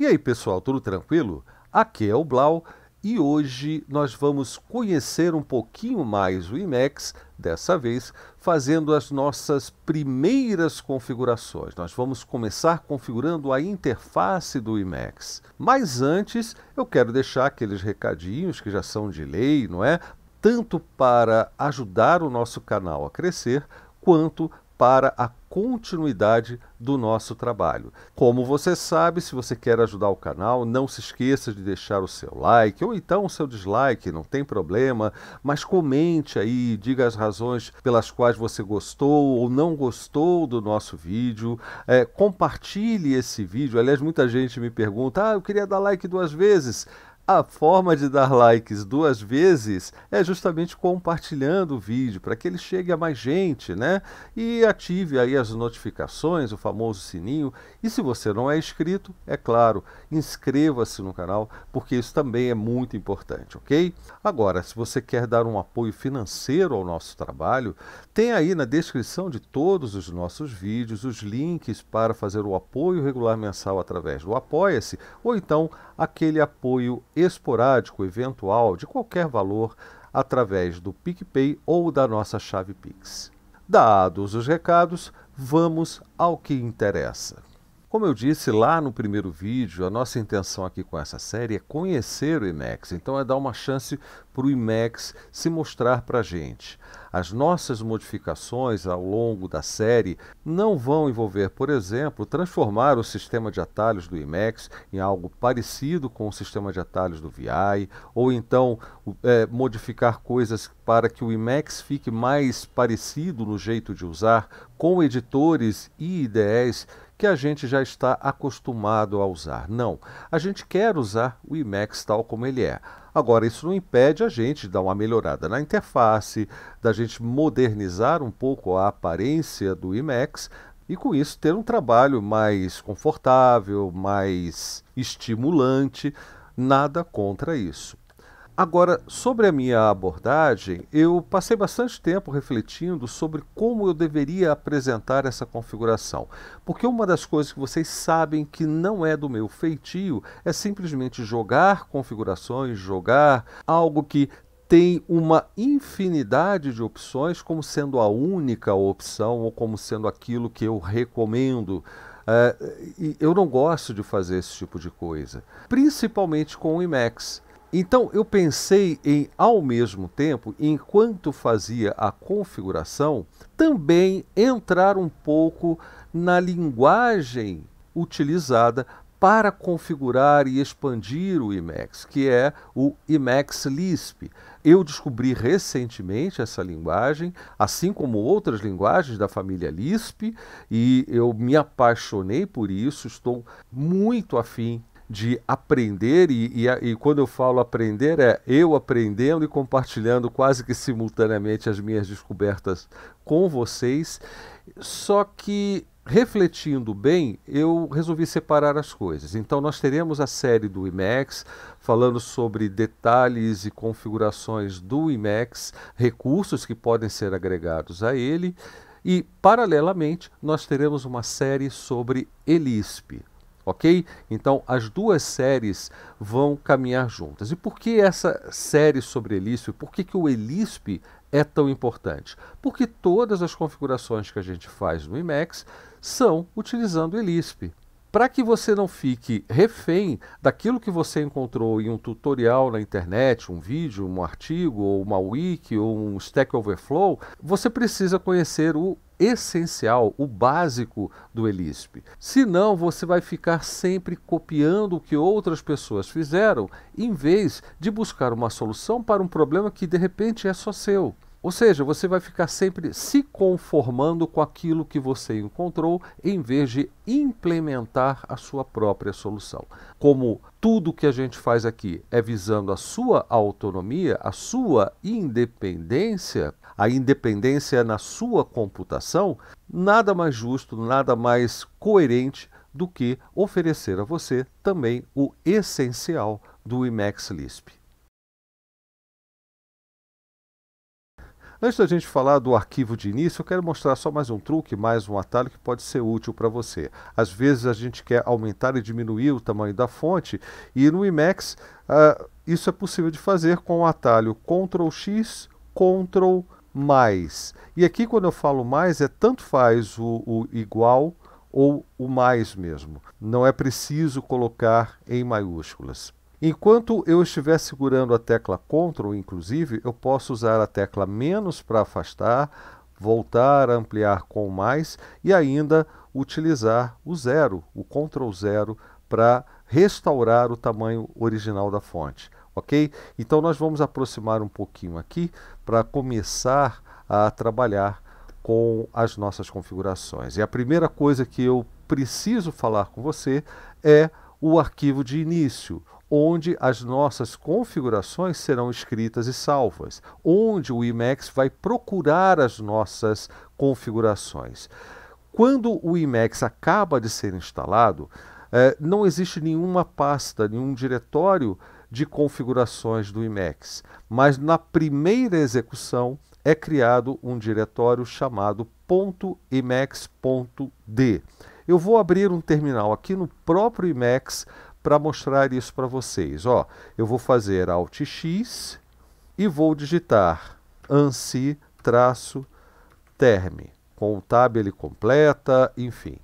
E aí, pessoal, tudo tranquilo? Aqui é o Blau e hoje nós vamos conhecer um pouquinho mais o IMEX, dessa vez fazendo as nossas primeiras configurações. Nós vamos começar configurando a interface do IMEX. Mas antes, eu quero deixar aqueles recadinhos que já são de lei, não é? Tanto para ajudar o nosso canal a crescer, quanto para a continuidade do nosso trabalho. Como você sabe, se você quer ajudar o canal, não se esqueça de deixar o seu like ou então o seu dislike, não tem problema, mas comente aí, diga as razões pelas quais você gostou ou não gostou do nosso vídeo, é, compartilhe esse vídeo. Aliás, muita gente me pergunta, ah, eu queria dar like duas vezes. A forma de dar likes duas vezes é justamente compartilhando o vídeo para que ele chegue a mais gente, né? E ative aí as notificações, o famoso sininho. E se você não é inscrito, é claro, inscreva-se no canal, porque isso também é muito importante, ok? Agora, se você quer dar um apoio financeiro ao nosso trabalho, tem aí na descrição de todos os nossos vídeos os links para fazer o apoio regular mensal através do Apoia-se ou então aquele apoio esporádico eventual de qualquer valor através do PicPay ou da nossa chave Pix. Dados os recados, vamos ao que interessa. Como eu disse lá no primeiro vídeo, a nossa intenção aqui com essa série é conhecer o IMEX, então é dar uma chance para o IMEX se mostrar para a gente. As nossas modificações ao longo da série não vão envolver, por exemplo, transformar o sistema de atalhos do IMEX em algo parecido com o sistema de atalhos do VI, ou então é, modificar coisas para que o IMEX fique mais parecido no jeito de usar com editores e IDEs que a gente já está acostumado a usar. Não, a gente quer usar o Emacs tal como ele é. Agora, isso não impede a gente de dar uma melhorada na interface, da gente modernizar um pouco a aparência do Emacs e com isso ter um trabalho mais confortável, mais estimulante. Nada contra isso. Agora, sobre a minha abordagem, eu passei bastante tempo refletindo sobre como eu deveria apresentar essa configuração, porque uma das coisas que vocês sabem que não é do meu feitio é simplesmente jogar configurações, jogar algo que tem uma infinidade de opções como sendo a única opção ou como sendo aquilo que eu recomendo. Eh, eu não gosto de fazer esse tipo de coisa, principalmente com o IMAX então eu pensei em, ao mesmo tempo, enquanto fazia a configuração, também entrar um pouco na linguagem utilizada para configurar e expandir o Emacs, que é o Emacs Lisp. Eu descobri recentemente essa linguagem, assim como outras linguagens da família Lisp, e eu me apaixonei por isso, estou muito afim de aprender, e, e, e, quando eu falo aprender, é eu aprendendo e compartilhando quase que simultaneamente as minhas descobertas com vocês. Só que, refletindo bem, eu resolvi separar as coisas. Então, nós teremos a série do IMAX, falando sobre detalhes e configurações do IMAX, recursos que podem ser agregados a ele. E, paralelamente, nós teremos uma série sobre ELISP, ok? Então as duas séries vão caminhar juntas. E por que essa série sobre ELISP? Por que, que o ELISP é tão importante? Porque todas as configurações que a gente faz no Emacs são utilizando o Para que você não fique refém daquilo que você encontrou em um tutorial na internet, um vídeo, um artigo, ou uma wiki, ou um Stack Overflow, você precisa conhecer o essencial, o básico do ELISP. Senão você vai ficar sempre copiando o que outras pessoas fizeram, em vez de buscar uma solução para um problema que de repente é só seu. Ou seja, você vai ficar sempre se conformando com aquilo que você encontrou, em vez de implementar a sua própria solução. Como tudo que a gente faz aqui é visando a sua autonomia, a sua independência, a independência na sua computação, nada mais justo, nada mais coerente do que oferecer a você também o essencial do Emacs Lisp. Antes da gente falar do arquivo de início, eu quero mostrar só mais um truque, mais um atalho que pode ser útil para você. Às vezes a gente quer aumentar e diminuir o tamanho da fonte e no Emacs uh, isso é possível de fazer com o atalho Ctrl X, Ctrl mais. E aqui, quando eu falo mais, é tanto faz o, o igual ou o mais mesmo. Não é preciso colocar em maiúsculas. Enquanto eu estiver segurando a tecla CTRL, inclusive, eu posso usar a tecla menos para afastar, voltar a ampliar com mais e ainda utilizar o zero, o CTRL zero, para restaurar o tamanho original da fonte. Ok? Então nós vamos aproximar um pouquinho aqui para começar a trabalhar com as nossas configurações. E a primeira coisa que eu preciso falar com você é o arquivo de início, onde as nossas configurações serão escritas e salvas, onde o Emacs vai procurar as nossas configurações. Quando o Emacs acaba de ser instalado, eh, não existe nenhuma pasta, nenhum diretório de configurações do IMEX, mas na primeira execução é criado um diretório chamado .imex.d. Eu vou abrir um terminal aqui no próprio IMEX para mostrar isso para vocês. Ó, eu vou fazer Alt X e vou digitar ANSI-term, com o tab ele completa, enfim.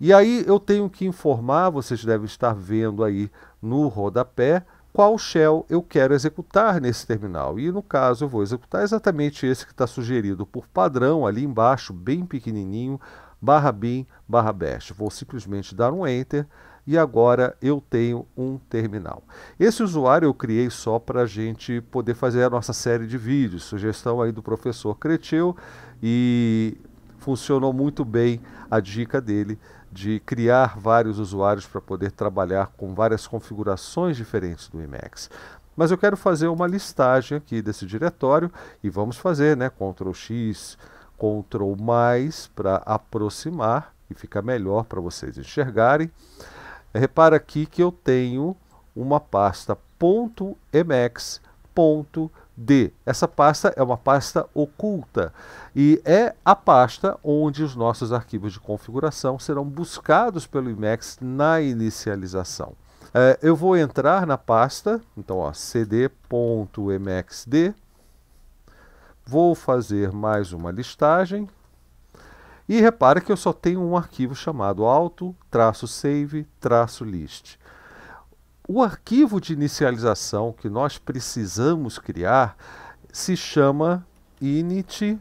E aí eu tenho que informar, vocês devem estar vendo aí no rodapé, qual shell eu quero executar nesse terminal. E no caso eu vou executar exatamente esse que está sugerido por padrão ali embaixo, bem pequenininho, barra bin, barra bash. Vou simplesmente dar um enter e agora eu tenho um terminal. Esse usuário eu criei só para a gente poder fazer a nossa série de vídeos, sugestão aí do professor Creteu e funcionou muito bem a dica dele de criar vários usuários para poder trabalhar com várias configurações diferentes do Emacs. Mas eu quero fazer uma listagem aqui desse diretório e vamos fazer, né? Ctrl X, Ctrl mais para aproximar e fica melhor para vocês enxergarem. Repara aqui que eu tenho uma pasta .emacs.exe D. Essa pasta é uma pasta oculta e é a pasta onde os nossos arquivos de configuração serão buscados pelo Emacs na inicialização. É, eu vou entrar na pasta, então cd.mxd, vou fazer mais uma listagem e repare que eu só tenho um arquivo chamado auto-save-list o arquivo de inicialização que nós precisamos criar se chama init.el.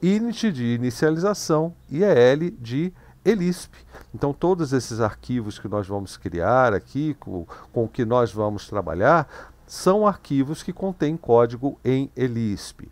Init de inicialização e EL de ELISP. Então, todos esses arquivos que nós vamos criar aqui, com, com que nós vamos trabalhar, são arquivos que contêm código em ELISP.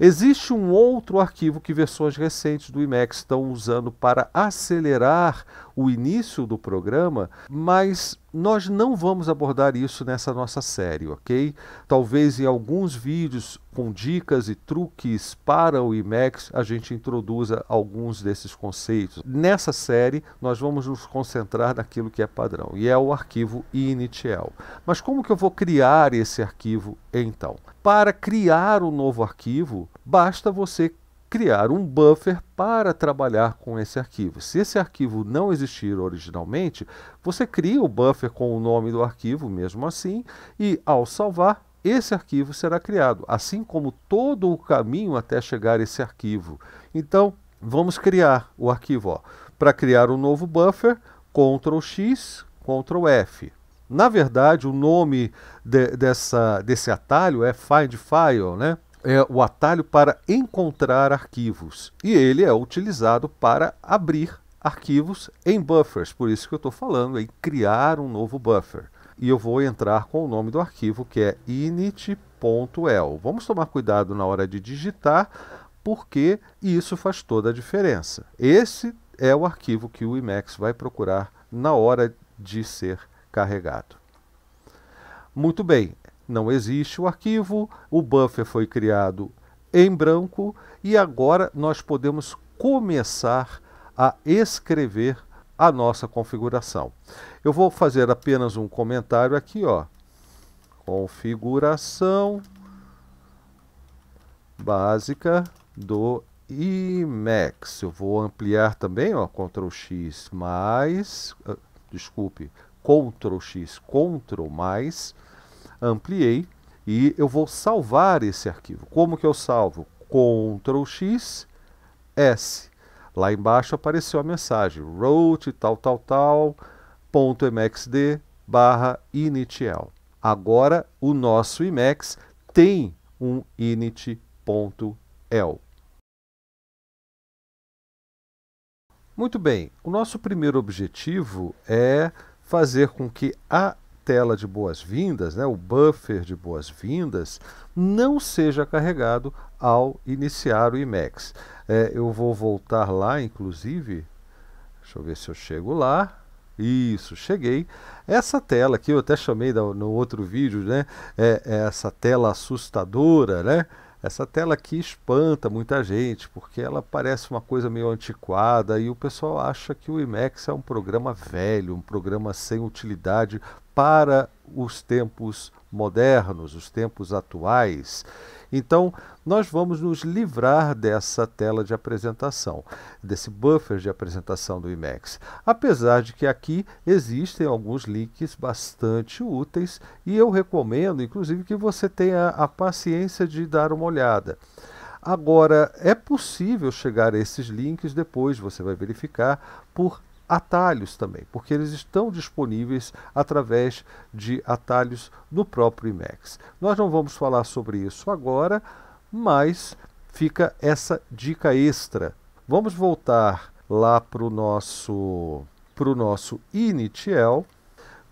Existe um outro arquivo que versões recentes do Emacs estão usando para acelerar o início do programa, mas nós não vamos abordar isso nessa nossa série, ok? Talvez em alguns vídeos com dicas e truques para o IMEX a gente introduza alguns desses conceitos. Nessa série, nós vamos nos concentrar naquilo que é padrão, e é o arquivo initial. Mas como que eu vou criar esse arquivo então? Para criar um novo arquivo, basta você criar um buffer para trabalhar com esse arquivo. Se esse arquivo não existir originalmente, você cria o buffer com o nome do arquivo mesmo assim e ao salvar esse arquivo será criado, assim como todo o caminho até chegar esse arquivo. Então, vamos criar o arquivo. Para criar um novo buffer, Ctrl X, Ctrl F. Na verdade, o nome de, dessa, desse atalho é find file, né? é o atalho para encontrar arquivos e ele é utilizado para abrir arquivos em buffers, por isso que eu estou falando em criar um novo buffer. E eu vou entrar com o nome do arquivo que é init.el. Vamos tomar cuidado na hora de digitar, porque isso faz toda a diferença. Esse é o arquivo que o Emacs vai procurar na hora de ser carregado. Muito bem, não existe o arquivo, o buffer foi criado em branco e agora nós podemos começar a escrever a nossa configuração. Eu vou fazer apenas um comentário aqui, ó. Configuração básica do Emacs. Eu vou ampliar também, ó, Ctrl X mais, ah, desculpe, Ctrl X, Ctrl mais ampliei e eu vou salvar esse arquivo. Como que eu salvo? Ctrl X, S. Lá embaixo apareceu a mensagem wrote tal tal tal ponto mxd barra initial. Agora o nosso imex tem um init.el. Muito bem, o nosso primeiro objetivo é fazer com que a tela de boas-vindas, né, o buffer de boas-vindas, não seja carregado ao iniciar o IMAX. É, eu vou voltar lá, inclusive. Deixa eu ver se eu chego lá. Isso, cheguei. Essa tela aqui, eu até chamei da, no outro vídeo, né? É, é essa tela assustadora, né? Essa tela aqui espanta muita gente, porque ela parece uma coisa meio antiquada e o pessoal acha que o IMAX é um programa velho, um programa sem utilidade para os tempos modernos, os tempos atuais. Então, nós vamos nos livrar dessa tela de apresentação, desse buffer de apresentação do IMAX. Apesar de que aqui existem alguns links bastante úteis e eu recomendo, inclusive, que você tenha a paciência de dar uma olhada. Agora, é possível chegar a esses links depois, você vai verificar, por atalhos também, porque eles estão disponíveis através de atalhos no próprio Emacs. Nós não vamos falar sobre isso agora, mas fica essa dica extra. Vamos voltar lá para o nosso, o nosso initial,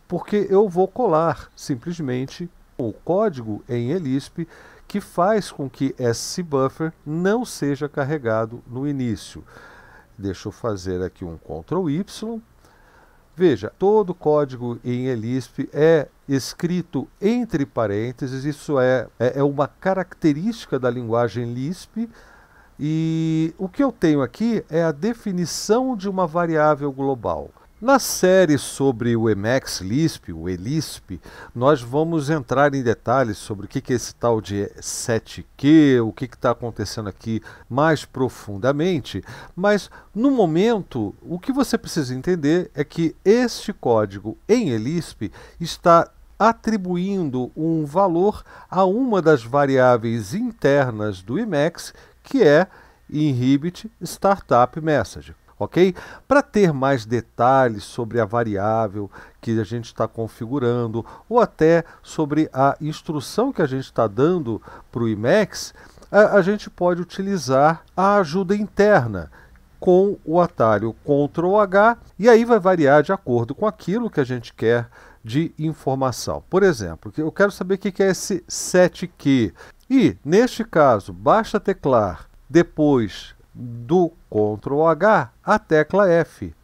porque eu vou colar simplesmente o código em ELISP que faz com que esse buffer não seja carregado no início. Deixa eu fazer aqui um Ctrl Y. Veja, todo código em ELISP é escrito entre parênteses, isso é, é, é uma característica da linguagem LISP. E o que eu tenho aqui é a definição de uma variável global. Na série sobre o Emacs Lisp, o ELISP, nós vamos entrar em detalhes sobre o que é esse tal de 7Q, o que está acontecendo aqui mais profundamente, mas no momento o que você precisa entender é que este código em ELISP está atribuindo um valor a uma das variáveis internas do Emacs, que é inhibit startup message ok? Para ter mais detalhes sobre a variável que a gente está configurando ou até sobre a instrução que a gente está dando para o Imax, a, a gente pode utilizar a ajuda interna com o atalho Ctrl H e aí vai variar de acordo com aquilo que a gente quer de informação. Por exemplo, eu quero saber o que é esse set key. E, neste caso, basta teclar depois do Ctrl H à tecla F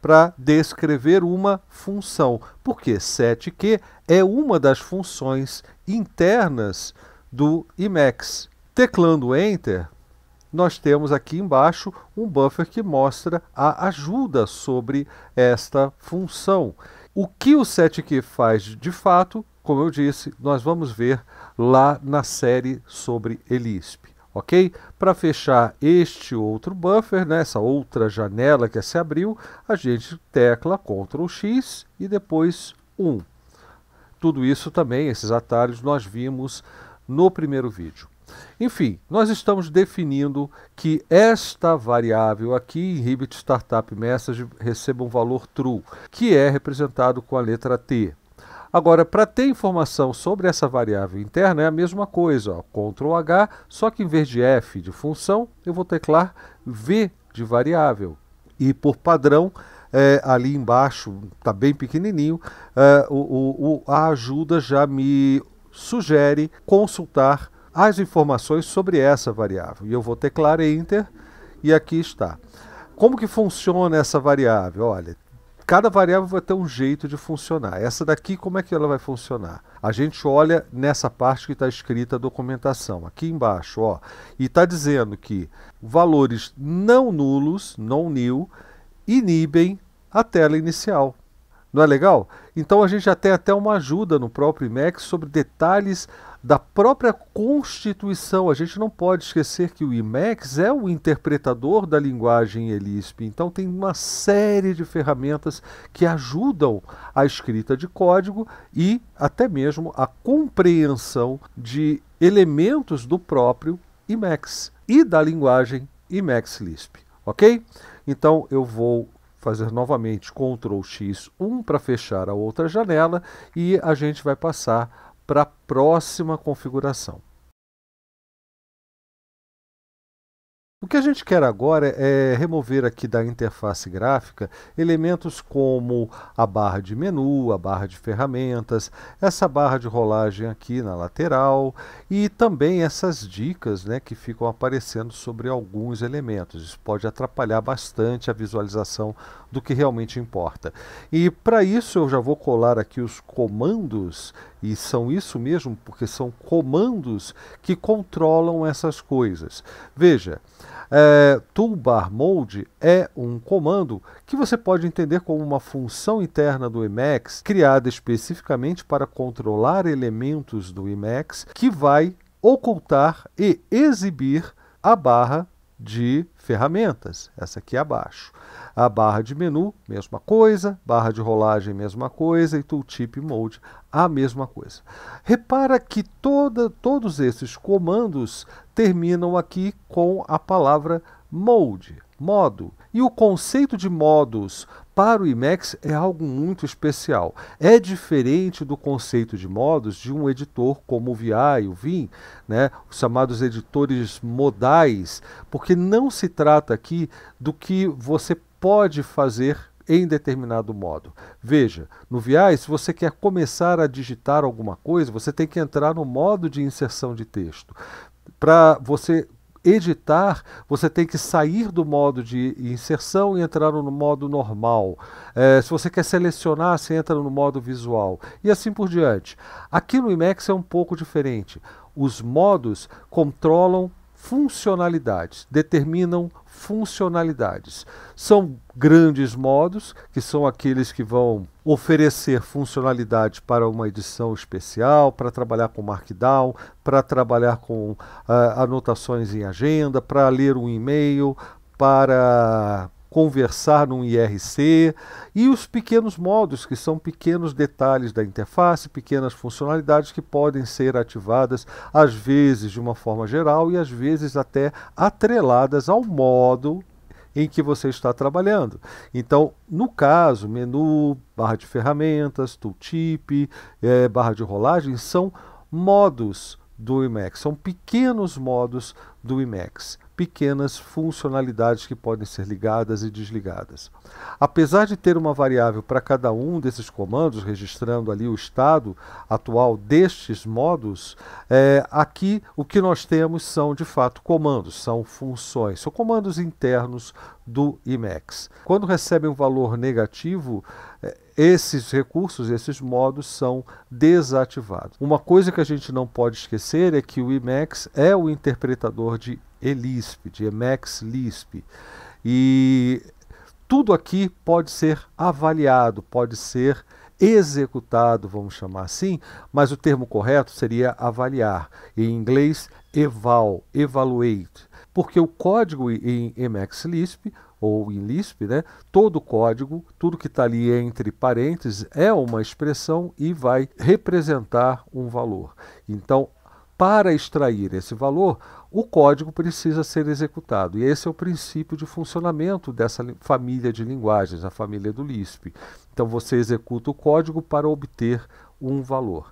para descrever uma função, porque 7Q é uma das funções internas do Emacs. Teclando Enter, nós temos aqui embaixo um buffer que mostra a ajuda sobre esta função. O que o 7Q faz de fato, como eu disse, nós vamos ver lá na série sobre ELISP ok? Para fechar este outro buffer, né, essa outra janela que se abriu, a gente tecla Ctrl X e depois 1. Tudo isso também, esses atalhos, nós vimos no primeiro vídeo. Enfim, nós estamos definindo que esta variável aqui em Startup Message receba um valor true, que é representado com a letra T. Agora, para ter informação sobre essa variável interna, é a mesma coisa. Ó, Ctrl H, só que em vez de F de função, eu vou teclar V de variável. E por padrão, é, ali embaixo, está bem pequenininho, é, o, o, o, a ajuda já me sugere consultar as informações sobre essa variável. E eu vou teclar Enter e aqui está. Como que funciona essa variável? Olha, cada variável vai ter um jeito de funcionar. Essa daqui, como é que ela vai funcionar? A gente olha nessa parte que está escrita a documentação, aqui embaixo, ó, e está dizendo que valores não nulos, não nil, inibem a tela inicial. Não é legal? Então a gente já tem até uma ajuda no próprio Emacs sobre detalhes da própria Constituição. A gente não pode esquecer que o IMEX é o interpretador da linguagem ELISP, então tem uma série de ferramentas que ajudam a escrita de código e até mesmo a compreensão de elementos do próprio IMEX e da linguagem IMEX Lisp, ok? Então eu vou fazer novamente Ctrl X1 para fechar a outra janela e a gente vai passar para a próxima configuração. O que a gente quer agora é, é remover aqui da interface gráfica elementos como a barra de menu, a barra de ferramentas, essa barra de rolagem aqui na lateral e também essas dicas né, que ficam aparecendo sobre alguns elementos. Isso pode atrapalhar bastante a visualização do que realmente importa. E para isso eu já vou colar aqui os comandos e são isso mesmo, porque são comandos que controlam essas coisas. Veja, é, toolbar mode é um comando que você pode entender como uma função interna do Emacs, criada especificamente para controlar elementos do Emacs, que vai ocultar e exibir a barra de ferramentas, essa aqui é abaixo. A barra de menu, mesma coisa, barra de rolagem, mesma coisa, e tooltip mode, a mesma coisa. Repara que toda, todos esses comandos terminam aqui com a palavra mode, modo. E o conceito de modos para o Emacs é algo muito especial. É diferente do conceito de modos de um editor como o VI, o Vim, né, os chamados editores modais, porque não se trata aqui do que você pode fazer em determinado modo. Veja, no VI, se você quer começar a digitar alguma coisa, você tem que entrar no modo de inserção de texto. Para você editar, você tem que sair do modo de inserção e entrar no modo normal. É, se você quer selecionar, você entra no modo visual. E assim por diante. Aqui no IMAX é um pouco diferente. Os modos controlam funcionalidades, determinam funcionalidades. São grandes modos, que são aqueles que vão oferecer funcionalidade para uma edição especial, para trabalhar com Markdown, para trabalhar com uh, anotações em agenda, para ler um e-mail, para conversar num IRC e os pequenos modos, que são pequenos detalhes da interface, pequenas funcionalidades que podem ser ativadas, às vezes de uma forma geral e às vezes até atreladas ao modo em que você está trabalhando. Então, no caso, menu, barra de ferramentas, tooltip, é, barra de rolagem, são modos do Emacs. São pequenos modos do Emacs, pequenas funcionalidades que podem ser ligadas e desligadas. Apesar de ter uma variável para cada um desses comandos, registrando ali o estado atual destes modos, é, aqui o que nós temos são de fato comandos, são funções, são comandos internos do Emacs. Quando recebe um valor negativo, é, esses recursos, esses modos são desativados. Uma coisa que a gente não pode esquecer é que o Emacs é o interpretador de ELISP, de Emacs Lisp. E tudo aqui pode ser avaliado, pode ser executado, vamos chamar assim, mas o termo correto seria avaliar. Em inglês, eval, evaluate, porque o código em Emacs Lisp ou em Lisp, né, todo o código, tudo que está ali entre parênteses, é uma expressão e vai representar um valor. Então, para extrair esse valor, o código precisa ser executado. E esse é o princípio de funcionamento dessa família de linguagens, a família do Lisp. Então, você executa o código para obter um valor.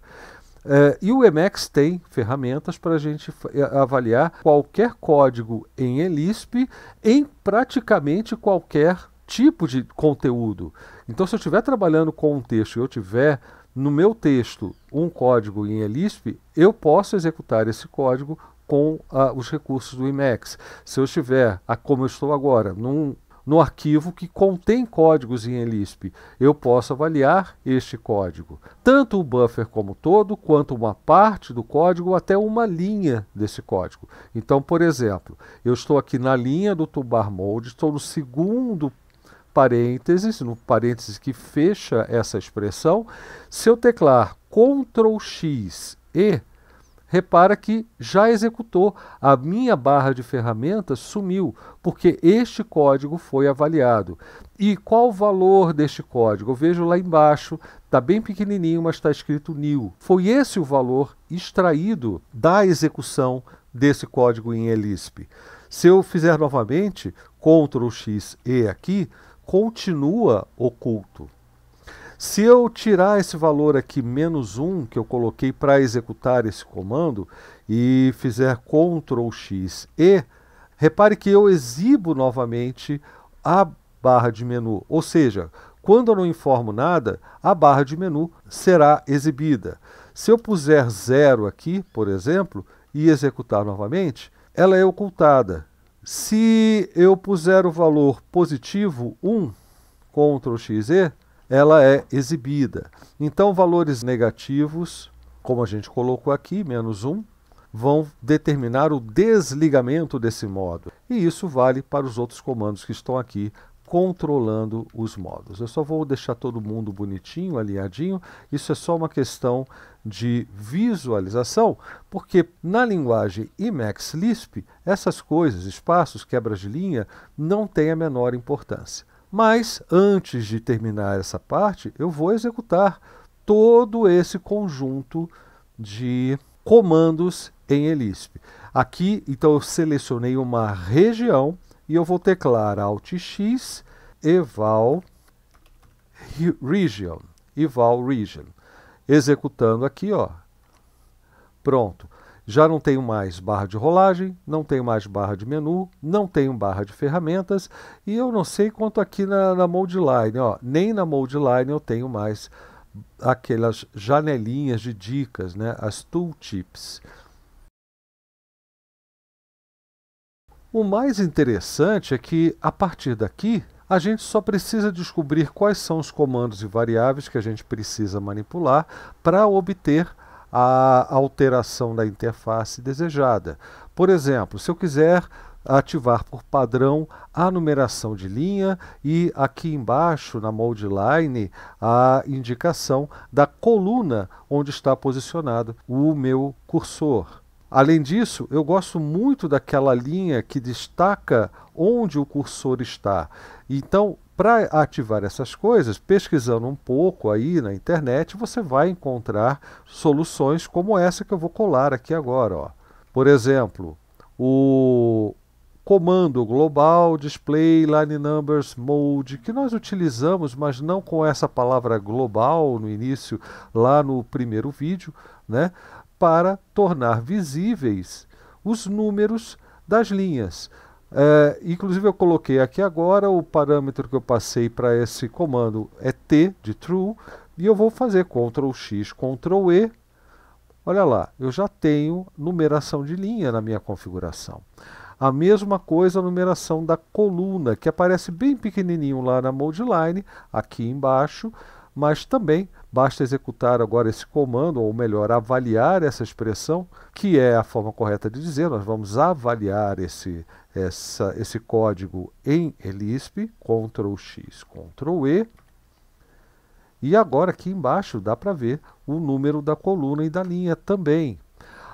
É, e o Emacs tem ferramentas para a gente avaliar qualquer código em ELISP em praticamente qualquer tipo de conteúdo. Então, se eu estiver trabalhando com um texto e eu tiver no meu texto um código em ELISP, eu posso executar esse código com ah, os recursos do Emacs. Se eu estiver, ah, como eu estou agora, num no arquivo que contém códigos em ELISP. Eu posso avaliar este código, tanto o buffer como todo, quanto uma parte do código, até uma linha desse código. Então, por exemplo, eu estou aqui na linha do tubar mode, estou no segundo parênteses, no parênteses que fecha essa expressão. Se eu teclar Ctrl X e repara que já executou. A minha barra de ferramentas sumiu, porque este código foi avaliado. E qual o valor deste código? Eu vejo lá embaixo, está bem pequenininho, mas está escrito new. Foi esse o valor extraído da execução desse código em ELISP. Se eu fizer novamente, Ctrl X E aqui, continua oculto. Se eu tirar esse valor aqui, menos 1, que eu coloquei para executar esse comando, e fizer Ctrl X E, repare que eu exibo novamente a barra de menu, ou seja, quando eu não informo nada, a barra de menu será exibida. Se eu puser zero aqui, por exemplo, e executar novamente, ela é ocultada. Se eu puser o valor positivo 1, Ctrl X E, ela é exibida. Então, valores negativos, como a gente colocou aqui, menos 1, vão determinar o desligamento desse modo. E isso vale para os outros comandos que estão aqui controlando os modos. Eu só vou deixar todo mundo bonitinho, alinhadinho. Isso é só uma questão de visualização, porque na linguagem Emacs Lisp, essas coisas, espaços, quebras de linha, não têm a menor importância. Mas antes de terminar essa parte, eu vou executar todo esse conjunto de comandos em Elisp. Aqui, então, eu selecionei uma região e eu vou teclar Alt X, eval region, eval region, executando aqui, ó. Pronto. Já não tenho mais barra de rolagem, não tenho mais barra de menu, não tenho barra de ferramentas e eu não sei quanto aqui na, na Moldline. Ó, nem na Moldline eu tenho mais aquelas janelinhas de dicas, né, as tooltips. O mais interessante é que a partir daqui a gente só precisa descobrir quais são os comandos e variáveis que a gente precisa manipular para obter a alteração da interface desejada. Por exemplo, se eu quiser ativar por padrão a numeração de linha e aqui embaixo na Mode Line a indicação da coluna onde está posicionado o meu cursor. Além disso, eu gosto muito daquela linha que destaca onde o cursor está. Então, para ativar essas coisas, pesquisando um pouco aí na internet, você vai encontrar soluções como essa que eu vou colar aqui agora. Ó. Por exemplo, o comando global display line numbers mode que nós utilizamos, mas não com essa palavra global no início lá no primeiro vídeo, né, para tornar visíveis os números das linhas. É, inclusive eu coloquei aqui agora o parâmetro que eu passei para esse comando é t de true e eu vou fazer Ctrl X, Ctrl E. Olha lá, eu já tenho numeração de linha na minha configuração. A mesma coisa a numeração da coluna, que aparece bem pequenininho lá na Modeline, aqui embaixo mas também basta executar agora esse comando, ou melhor, avaliar essa expressão, que é a forma correta de dizer, nós vamos avaliar esse, essa, esse código em ELISP, Ctrl X, Ctrl E, e agora aqui embaixo dá para ver o número da coluna e da linha também.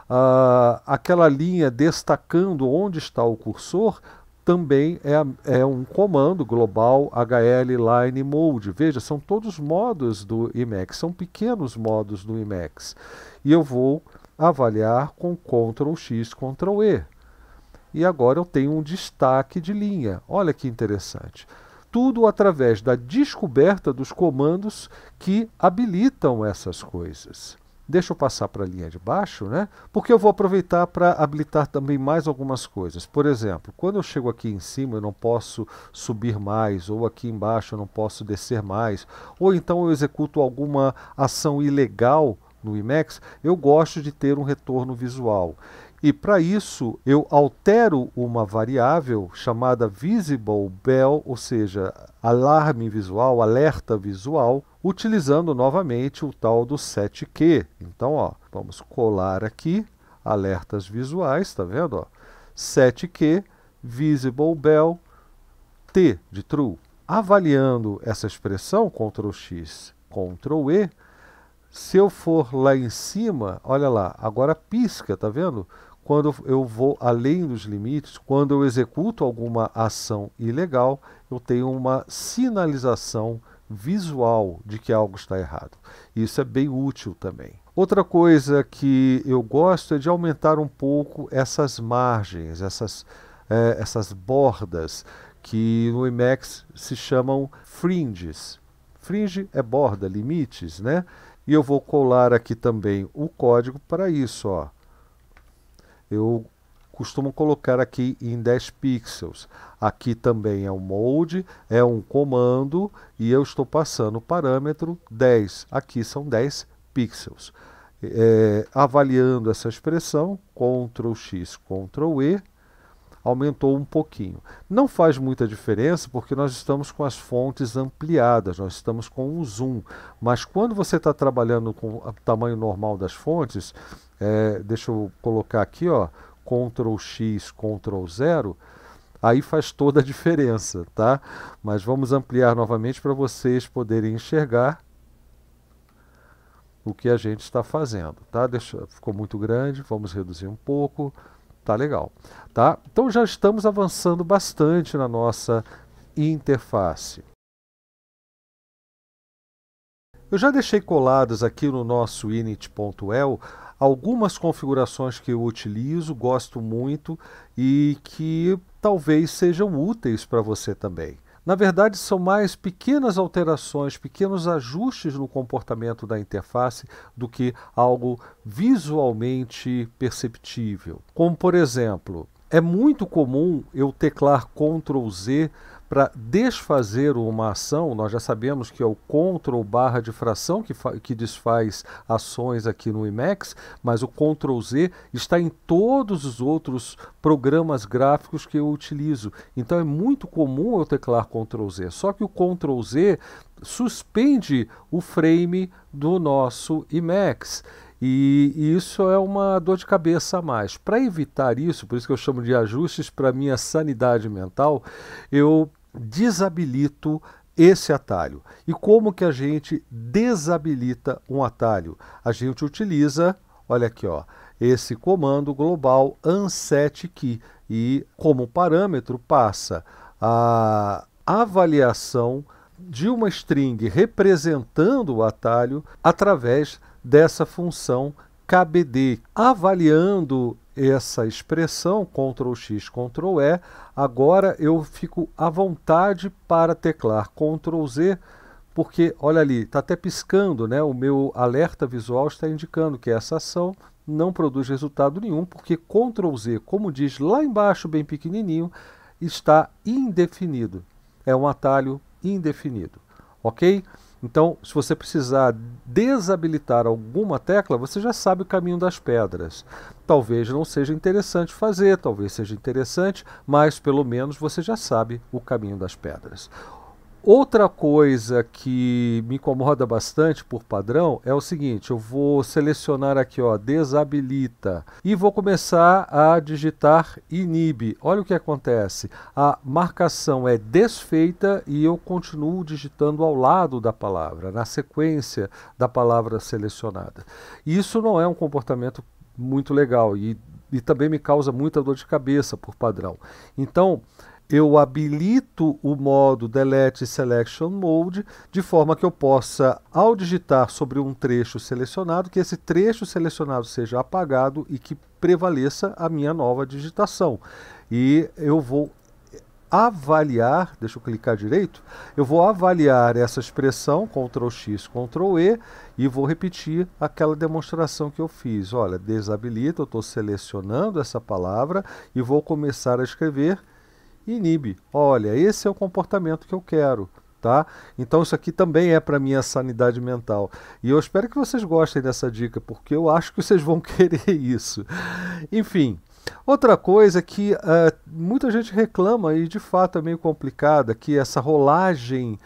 Ah, aquela linha destacando onde está o cursor, também é, é, um comando global HL Line Mode. Veja, são todos modos do Emacs, são pequenos modos do Emacs. E eu vou avaliar com Ctrl X, Ctrl E. E agora eu tenho um destaque de linha. Olha que interessante. Tudo através da descoberta dos comandos que habilitam essas coisas. Deixa eu passar para a linha de baixo, né? porque eu vou aproveitar para habilitar também mais algumas coisas. Por exemplo, quando eu chego aqui em cima eu não posso subir mais, ou aqui embaixo eu não posso descer mais, ou então eu executo alguma ação ilegal no IMAX, eu gosto de ter um retorno visual. E para isso eu altero uma variável chamada visible bell, ou seja, alarme visual, alerta visual, utilizando novamente o tal do 7Q. Então, ó, vamos colar aqui, alertas visuais, tá vendo? Ó? 7Q, Visible Bell, T de true. Avaliando essa expressão, Ctrl X, Ctrl E, se eu for lá em cima, olha lá, agora pisca, tá vendo? Quando eu vou além dos limites, quando eu executo alguma ação ilegal, eu tenho uma sinalização visual de que algo está errado. Isso é bem útil também. Outra coisa que eu gosto é de aumentar um pouco essas margens, essas, é, essas bordas, que no Emacs se chamam fringes. Fringe é borda, limites, né? E eu vou colar aqui também o código para isso. Ó. Eu costumo colocar aqui em 10 pixels. Aqui também é um molde, é um comando e eu estou passando o parâmetro 10. Aqui são 10 pixels. É, avaliando essa expressão, Ctrl X, Ctrl E, aumentou um pouquinho. Não faz muita diferença porque nós estamos com as fontes ampliadas, nós estamos com um zoom. Mas quando você está trabalhando com o tamanho normal das fontes, é, deixa eu colocar aqui, ó, Ctrl X, Ctrl 0, aí faz toda a diferença, tá? Mas vamos ampliar novamente para vocês poderem enxergar o que a gente está fazendo, tá? Deixa, ficou muito grande, vamos reduzir um pouco, tá legal, tá? Então já estamos avançando bastante na nossa interface. Eu já deixei colados aqui no nosso init.el algumas configurações que eu utilizo, gosto muito e que talvez sejam úteis para você também. Na verdade, são mais pequenas alterações, pequenos ajustes no comportamento da interface do que algo visualmente perceptível. Como, por exemplo, é muito comum eu teclar Ctrl Z para desfazer uma ação, nós já sabemos que é o Ctrl barra de fração que, que desfaz ações aqui no Emacs, mas o Ctrl Z está em todos os outros programas gráficos que eu utilizo. Então é muito comum eu teclar Ctrl Z, só que o Ctrl Z suspende o frame do nosso Emacs. E, e isso é uma dor de cabeça a mais. Para evitar isso, por isso que eu chamo de ajustes para minha sanidade mental, eu desabilito esse atalho. E como que a gente desabilita um atalho? A gente utiliza, olha aqui, ó, esse comando global unset key e como parâmetro passa a avaliação de uma string representando o atalho através dessa função KBD, avaliando essa expressão Ctrl X, Ctrl E, agora eu fico à vontade para teclar Ctrl Z, porque olha ali, está até piscando, né? O meu alerta visual está indicando que essa ação não produz resultado nenhum, porque Ctrl Z, como diz lá embaixo bem pequenininho, está indefinido. É um atalho indefinido, ok? Então, se você precisar desabilitar alguma tecla, você já sabe o caminho das pedras. Talvez não seja interessante fazer, talvez seja interessante, mas pelo menos você já sabe o caminho das pedras. Outra coisa que me incomoda bastante por padrão é o seguinte, eu vou selecionar aqui, ó, desabilita e vou começar a digitar inibe. Olha o que acontece, a marcação é desfeita e eu continuo digitando ao lado da palavra, na sequência da palavra selecionada. Isso não é um comportamento muito legal e, e também me causa muita dor de cabeça por padrão. Então, eu habilito o modo Delete Selection Mode de forma que eu possa, ao digitar sobre um trecho selecionado, que esse trecho selecionado seja apagado e que prevaleça a minha nova digitação. E eu vou avaliar, deixa eu clicar direito, eu vou avaliar essa expressão, Ctrl X, Ctrl E, e vou repetir aquela demonstração que eu fiz. Olha, desabilito, eu estou selecionando essa palavra e vou começar a escrever inibe. Olha, esse é o comportamento que eu quero. Tá? Então isso aqui também é para minha sanidade mental. E eu espero que vocês gostem dessa dica, porque eu acho que vocês vão querer isso. Enfim, outra coisa que uh, muita gente reclama e de fato é meio complicada, que essa rolagem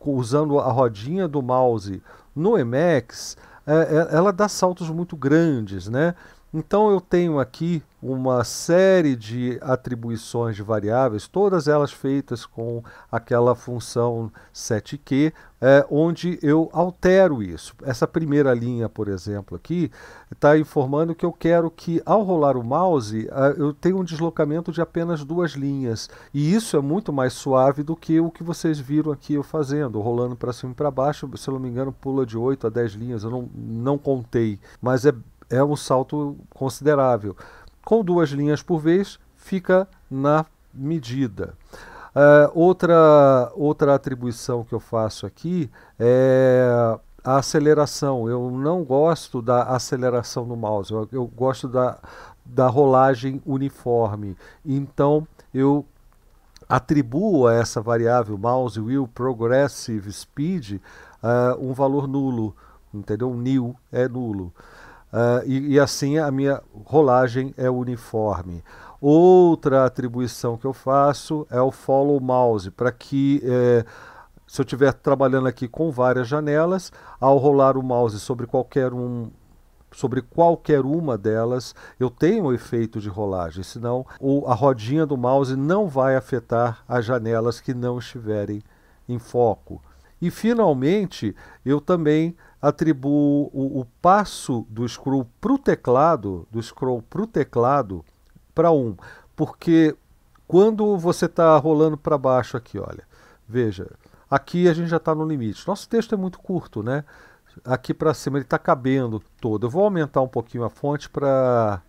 usando a rodinha do mouse no Emacs, uh, ela dá saltos muito grandes, né? Então eu tenho aqui uma série de atribuições de variáveis, todas elas feitas com aquela função setq, é, onde eu altero isso. Essa primeira linha, por exemplo, aqui, está informando que eu quero que, ao rolar o mouse, eu tenha um deslocamento de apenas duas linhas. E isso é muito mais suave do que o que vocês viram aqui eu fazendo, rolando para cima e para baixo, se não me engano, pula de 8 a 10 linhas, eu não, não contei, mas é, é um salto considerável. Com duas linhas por vez, fica na medida. Uh, outra, outra atribuição que eu faço aqui é a aceleração. Eu não gosto da aceleração no mouse, eu, eu gosto da, da rolagem uniforme. Então eu atribuo a essa variável mouse wheel progressive speed uh, um valor nulo, entendeu? Nil é nulo. Uh, e, e, assim a minha rolagem é uniforme. Outra atribuição que eu faço é o follow mouse, para que eh, se eu estiver trabalhando aqui com várias janelas, ao rolar o mouse sobre qualquer um sobre qualquer uma delas, eu tenho o efeito de rolagem, senão o, a rodinha do mouse não vai afetar as janelas que não estiverem em foco. E, finalmente, eu também atribuo o, o passo do scroll para o teclado, do scroll para o teclado, para 1. Um, porque quando você está rolando para baixo aqui, olha, veja, aqui a gente já está no limite. Nosso texto é muito curto, né? Aqui para cima ele está cabendo todo. Eu vou aumentar um pouquinho a fonte para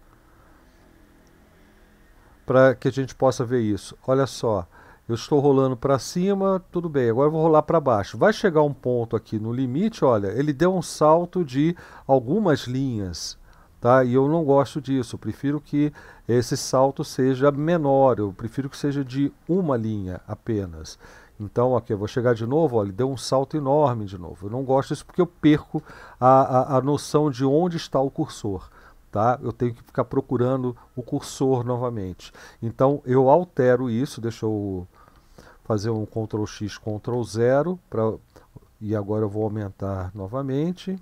para que a gente possa ver isso. Olha só, eu estou rolando para cima, tudo bem, agora eu vou rolar para baixo. Vai chegar um ponto aqui no limite, olha, ele deu um salto de algumas linhas, tá? E eu não gosto disso, eu prefiro que esse salto seja menor, eu prefiro que seja de uma linha apenas. Então, aqui eu vou chegar de novo, olha, ele deu um salto enorme de novo. Eu não gosto disso porque eu perco a, a, a noção de onde está o cursor. Tá? Eu tenho que ficar procurando o cursor novamente. Então eu altero isso, deixa eu fazer um Ctrl X, Ctrl 0, pra, e agora eu vou aumentar novamente.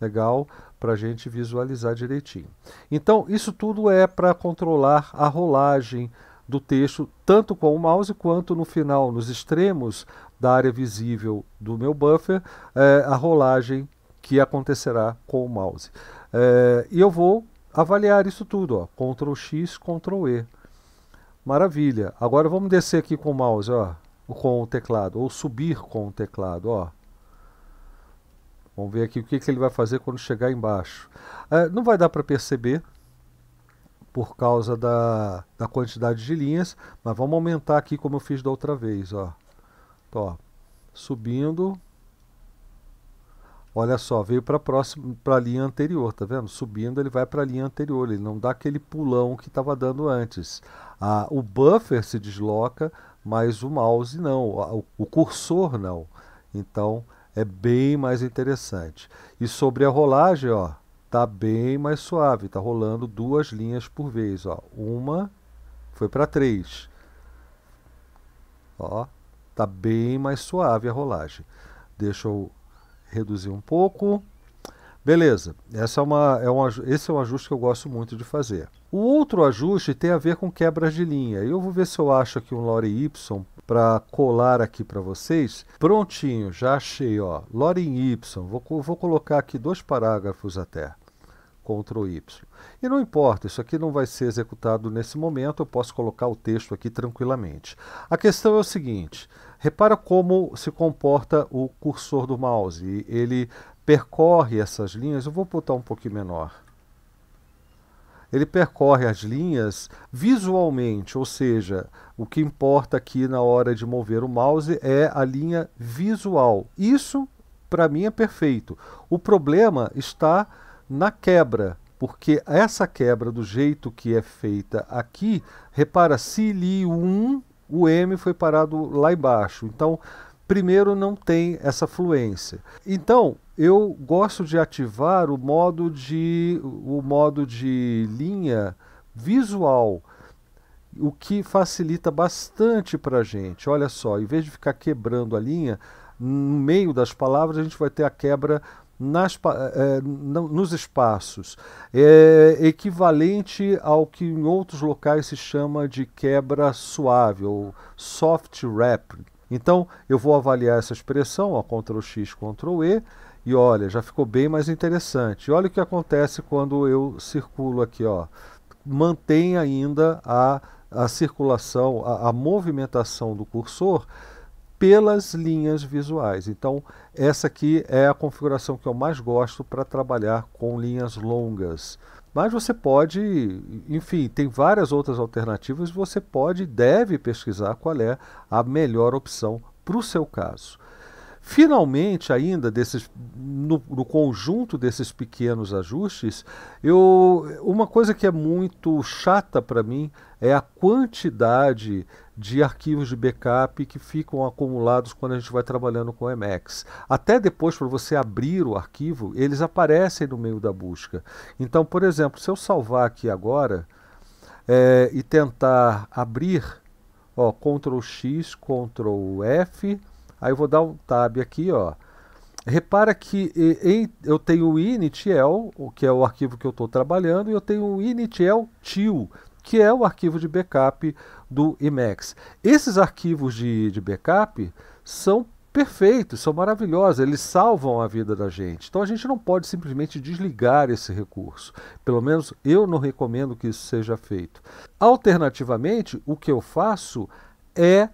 Legal, para a gente visualizar direitinho. Então, isso tudo é para controlar a rolagem do texto, tanto com o mouse quanto no final, nos extremos da área visível do meu buffer, é, a rolagem que acontecerá com o mouse. É, e eu vou avaliar isso tudo, ó, Ctrl X, Ctrl E. Maravilha. Agora vamos descer aqui com o mouse, ó, com o teclado, ou subir com o teclado, ó. Vamos ver aqui o que, que ele vai fazer quando chegar embaixo. É, não vai dar para perceber por causa da, da quantidade de linhas, mas vamos aumentar aqui como eu fiz da outra vez, ó. Então, ó subindo, Olha só, veio para próximo, para a linha anterior, tá vendo? Subindo ele vai para a linha anterior, ele não dá aquele pulão que estava dando antes. Ah, o buffer se desloca, mas o mouse não, o, o cursor não. Então é bem mais interessante. E sobre a rolagem, ó, tá bem mais suave, tá rolando duas linhas por vez, ó. Uma foi para três. Ó, tá bem mais suave a rolagem. Deixa eu reduzir um pouco. Beleza, essa é uma, é um, esse é um ajuste que eu gosto muito de fazer. O outro ajuste tem a ver com quebras de linha. Eu vou ver se eu acho aqui um Lore Y para colar aqui para vocês. Prontinho, já achei, ó. Lore Y, vou, vou colocar aqui dois parágrafos até. Ctrl Y. E não importa, isso aqui não vai ser executado nesse momento, eu posso colocar o texto aqui tranquilamente. A questão é o seguinte, Repara como se comporta o cursor do mouse. Ele percorre essas linhas, eu vou botar um pouquinho menor. Ele percorre as linhas visualmente, ou seja, o que importa aqui na hora de mover o mouse é a linha visual. Isso, para mim, é perfeito. O problema está na quebra, porque essa quebra, do jeito que é feita aqui, repara, se li 1, o M foi parado lá embaixo. Então, primeiro não tem essa fluência. Então, eu gosto de ativar o modo de o modo de linha visual, o que facilita bastante para a gente. Olha só, em vez de ficar quebrando a linha, no meio das palavras a gente vai ter a quebra nas, eh, eh, nos espaços. É equivalente ao que em outros locais se chama de quebra suave ou soft wrap. Então, eu vou avaliar essa expressão, a Ctrl X, Ctrl E, e olha, já ficou bem mais interessante. Olha o que acontece quando eu circulo aqui, ó. Mantém ainda a, a circulação, a, a movimentação do cursor pelas linhas visuais. Então, essa aqui é a configuração que eu mais gosto para trabalhar com linhas longas. Mas você pode, enfim, tem várias outras alternativas, você pode e deve pesquisar qual é a melhor opção para o seu caso. Finalmente, ainda desses, no, no, conjunto desses pequenos ajustes, eu, uma coisa que é muito chata para mim é a quantidade de arquivos de backup que ficam acumulados quando a gente vai trabalhando com Emacs. Até depois, para você abrir o arquivo, eles aparecem no meio da busca. Então, por exemplo, se eu salvar aqui agora é, e tentar abrir, ó, Ctrl X, Ctrl F, aí eu vou dar um tab aqui, ó. Repara que em, eu tenho o initl, que é o arquivo que eu estou trabalhando, e eu tenho o initl til que é o arquivo de backup do Emacs. Esses arquivos de, de backup são perfeitos, são maravilhosos, eles salvam a vida da gente. Então a gente não pode simplesmente desligar esse recurso. Pelo menos eu não recomendo que isso seja feito. Alternativamente, o que eu faço é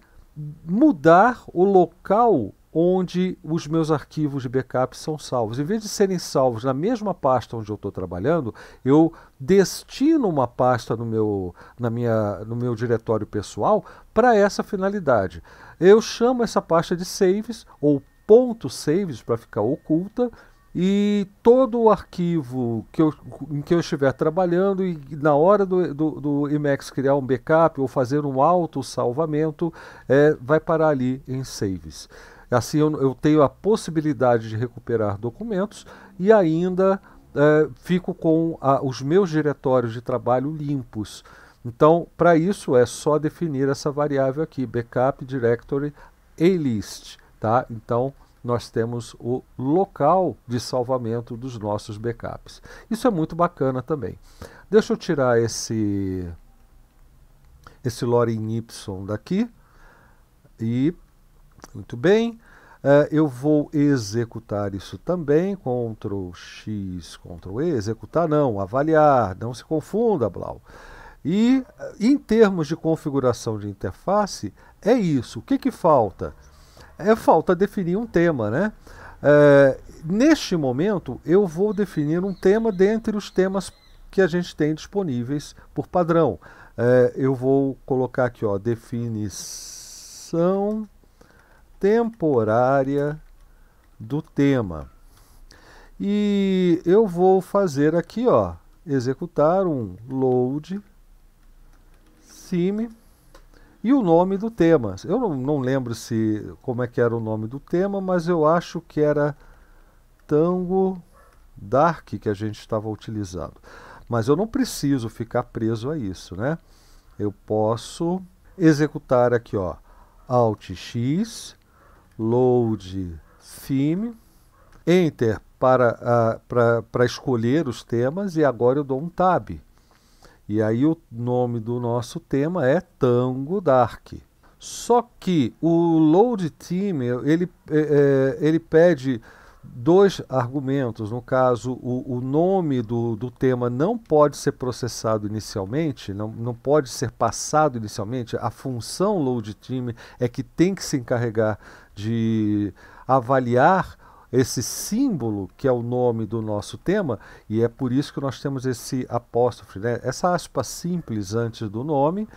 mudar o local onde os meus arquivos de backup são salvos. Em vez de serem salvos na mesma pasta onde eu estou trabalhando, eu destino uma pasta no meu, na minha, no meu diretório pessoal para essa finalidade. Eu chamo essa pasta de saves ou ponto saves para ficar oculta e todo o arquivo que eu, em que eu estiver trabalhando e na hora do, do, do Emacs criar um backup ou fazer um auto-salvamento é, vai parar ali em saves. Assim, eu, eu tenho a possibilidade de recuperar documentos e ainda é, fico com a, os meus diretórios de trabalho limpos. Então, para isso é só definir essa variável aqui, backup directory a-list, tá? Então, nós temos o local de salvamento dos nossos backups. Isso é muito bacana também. Deixa eu tirar esse esse lore y daqui e muito bem. Uh, eu vou executar isso também, Ctrl X, Ctrl E, executar não, avaliar, não se confunda, Blau. E eh, em termos de configuração de interface, é isso. O que, que falta? É falta definir um tema, né? Uh, neste momento, eu vou definir um tema dentre os temas que a gente tem disponíveis por padrão. Uh, eu vou colocar aqui, ó, definição temporária do tema. E eu vou fazer aqui, ó, executar um load sim e o nome do tema. Eu não, não, lembro se como é que era o nome do tema, mas eu acho que era Tango Dark que a gente estava utilizando. Mas eu não preciso ficar preso a isso, né? Eu posso executar aqui, ó, Alt X load theme, enter para, para, para escolher os temas e agora eu dou um tab. E aí o nome do nosso tema é Tango Dark. Só que o load theme ele, é, é, ele pede dois argumentos. No caso, o, o nome do, do tema não pode ser processado inicialmente, não, não pode ser passado inicialmente. A função load time é que tem que se encarregar de avaliar esse símbolo que é o nome do nosso tema, e é por isso que nós temos esse apóstrofe, né? essa aspa simples antes do nome,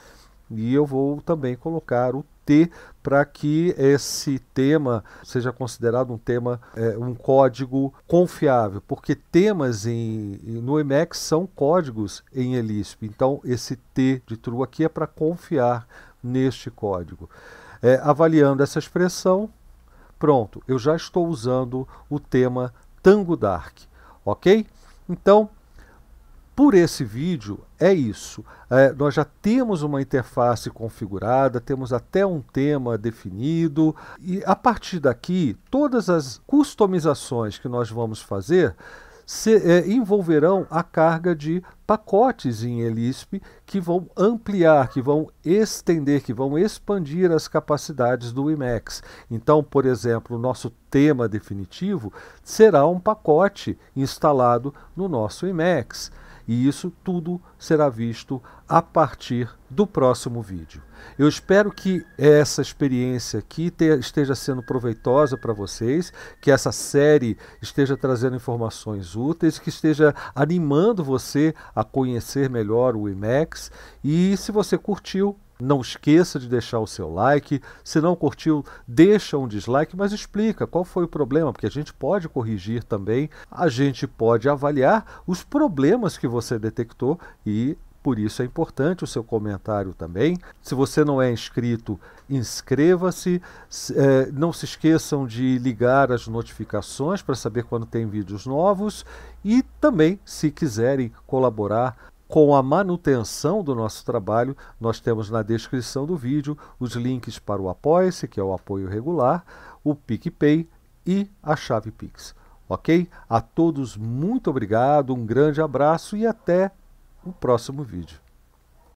e eu vou também colocar o T para que esse tema seja considerado um tema, é, um código confiável, porque temas em, no Emacs são códigos em ELISP, então esse T de true aqui é para confiar neste código. É, avaliando essa expressão, pronto, eu já estou usando o tema Tango Dark, ok? Então, por esse vídeo é isso. É, nós já temos uma interface configurada, temos até um tema definido e a partir daqui todas as customizações que nós vamos fazer se é, envolverão a carga de pacotes em ELISP que vão ampliar, que vão estender, que vão expandir as capacidades do IMEX. Então, por exemplo, o nosso tema definitivo será um pacote instalado no nosso IMEX. E isso tudo será visto a partir do próximo vídeo. Eu espero que essa experiência aqui esteja sendo proveitosa para vocês, que essa série esteja trazendo informações úteis, que esteja animando você a conhecer melhor o IMEX. E se você curtiu, não esqueça de deixar o seu like. Se não curtiu, deixa um dislike, mas explica qual foi o problema, porque a gente pode corrigir também, a gente pode avaliar os problemas que você detectou e por isso é importante o seu comentário também. Se você não é inscrito, inscreva-se. É, não se esqueçam de ligar as notificações para saber quando tem vídeos novos. E também, se quiserem colaborar com a manutenção do nosso trabalho, nós temos na descrição do vídeo os links para o Apoia-se, que é o apoio regular, o PicPay e a chave Pix. Ok? A todos, muito obrigado, um grande abraço e até o próximo vídeo.